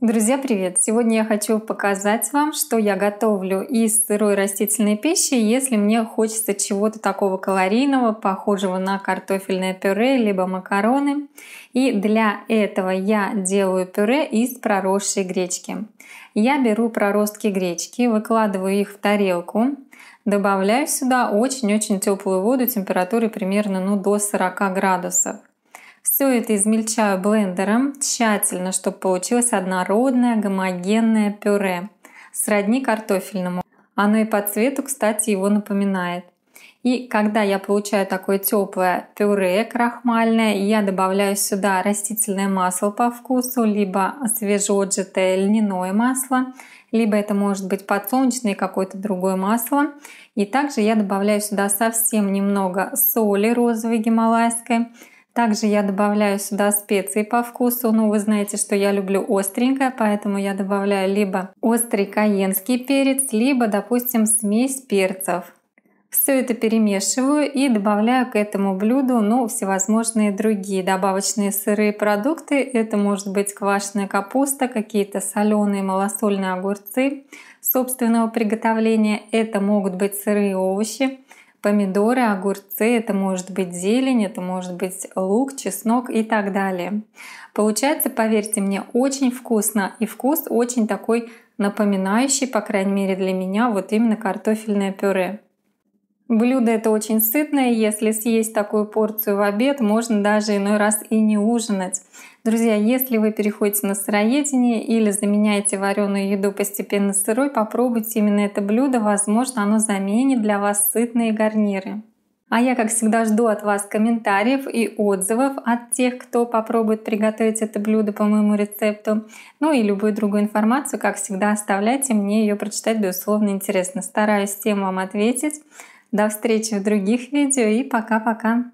Друзья, привет! Сегодня я хочу показать вам, что я готовлю из сырой растительной пищи, если мне хочется чего-то такого калорийного, похожего на картофельное пюре, либо макароны. И для этого я делаю пюре из проросшей гречки. Я беру проростки гречки, выкладываю их в тарелку, добавляю сюда очень-очень теплую воду температуры примерно ну, до 40 градусов. Все это измельчаю блендером тщательно, чтобы получилось однородное гомогенное пюре, сродни картофельному. Оно и по цвету, кстати, его напоминает. И когда я получаю такое теплое пюре крахмальное, я добавляю сюда растительное масло по вкусу, либо свежеотжатое льняное масло, либо это может быть подсолнечное какое-то другое масло. И также я добавляю сюда совсем немного соли розовой гималайской, также я добавляю сюда специи по вкусу. Ну, вы знаете, что я люблю остренькое, поэтому я добавляю либо острый каенский перец, либо, допустим, смесь перцев. Все это перемешиваю и добавляю к этому блюду ну, всевозможные другие добавочные сырые продукты. Это может быть квашеная капуста, какие-то соленые малосольные огурцы собственного приготовления. Это могут быть сырые овощи помидоры, огурцы, это может быть зелень, это может быть лук, чеснок и так далее. Получается, поверьте мне, очень вкусно и вкус очень такой напоминающий, по крайней мере для меня, вот именно картофельное пюре. Блюдо это очень сытное, если съесть такую порцию в обед, можно даже иной раз и не ужинать. Друзья, если вы переходите на сыроедение или заменяете вареную еду постепенно сырой, попробуйте именно это блюдо, возможно оно заменит для вас сытные гарниры. А я, как всегда, жду от вас комментариев и отзывов от тех, кто попробует приготовить это блюдо по моему рецепту. Ну и любую другую информацию, как всегда, оставляйте, мне ее прочитать, безусловно, интересно. Стараюсь всем вам ответить. До встречи в других видео и пока-пока!